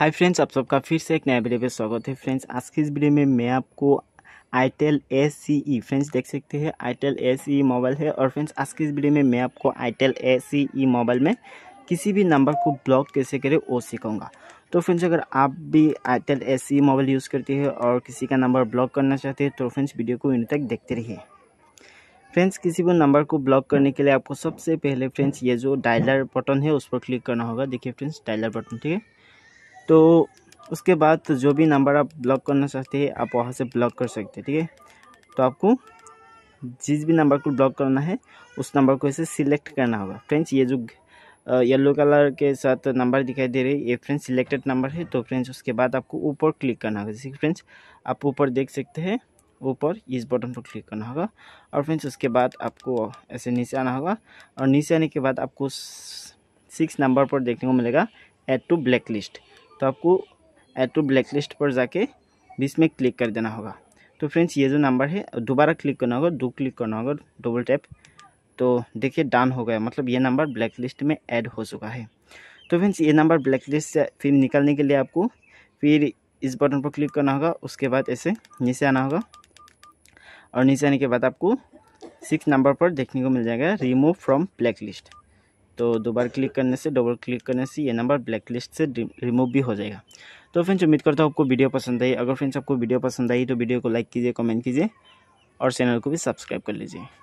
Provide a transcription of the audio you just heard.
hi friends आप सबका फिर से एक नया वीडियो पे स्वागत है फ्रेंड्स आज की इस वीडियो में मैं आपको itel A C E friends देख सकते हैं itel A C E mobile है और फ्रेंड्स आज की इस वीडियो में मैं आपको itel A C E mobile में किसी भी नंबर को ब्लॉक कैसे करें वो सीखूँगा तो फ्रेंड्स अगर आप भी itel A C mobile use करते हैं और किसी का नंबर ब्लॉक करना चाहते हैं तो फ्रेंड्स वीडियो को इन तक देखते रहिए फ्रेंड्स किसी भी नंबर को ब्लॉक करने के लिए आपको सबसे पहले फ्रेंड्स ये जो डायलर बटन है उस पर क्लिक करना होगा देखिए फ्रेंड्स डायलर बटन ठीक है तो उसके बाद जो भी नंबर आप ब्लॉक करना चाहते हैं आप वहाँ से ब्लॉक कर सकते हैं ठीक है तो आपको जिस भी नंबर को ब्लॉक करना है उस नंबर को इसे सिलेक्ट करना होगा फ्रेंड्स ये जो येलो कलर के साथ नंबर दिखाई दे रही है ये फ्रेंड्स सिलेक्टेड नंबर है तो फ्रेंड्स उसके बाद आपको ऊपर क्लिक करना होगा जैसे फ्रेंड्स आप ऊपर देख सकते हैं ऊपर इस बटन पर क्लिक करना होगा और फ्रेंड्स उसके बाद आपको ऐसे नीचे आना होगा और नीचे आने के बाद आपको सिक्स नंबर पर देखने को मिलेगा एड टू ब्लैक लिस्ट तो आपको ऐड टू ब्लैक लिस्ट पर जाके बीच में क्लिक कर देना होगा तो फ्रेंड्स ये जो नंबर है दोबारा क्लिक करना होगा दो क्लिक करना होगा डबल टैप तो देखिए डन हो गया मतलब ये नंबर ब्लैक लिस्ट में ऐड हो चुका है तो फ्रेंड्स ये नंबर ब्लैक लिस्ट से फिर निकालने के लिए आपको फिर इस बटन पर क्लिक करना होगा उसके बाद ऐसे नीचे आना होगा और नीचे आने के बाद आपको सिक्स नंबर पर देखने को मिल जाएगा रिमूव फ्रॉम ब्लैक लिस्ट तो दो बार क्लिक करने से डबल क्लिक करने से ये नंबर ब्लैक लिस्ट से रिमूव भी हो जाएगा तो फ्रेंड्स उम्मीद करता हूँ आपको वीडियो पसंद आई अगर फ्रेंड्स आपको वीडियो पसंद आई तो वीडियो को लाइक कीजिए कमेंट कीजिए और चैनल को भी सब्सक्राइब कर लीजिए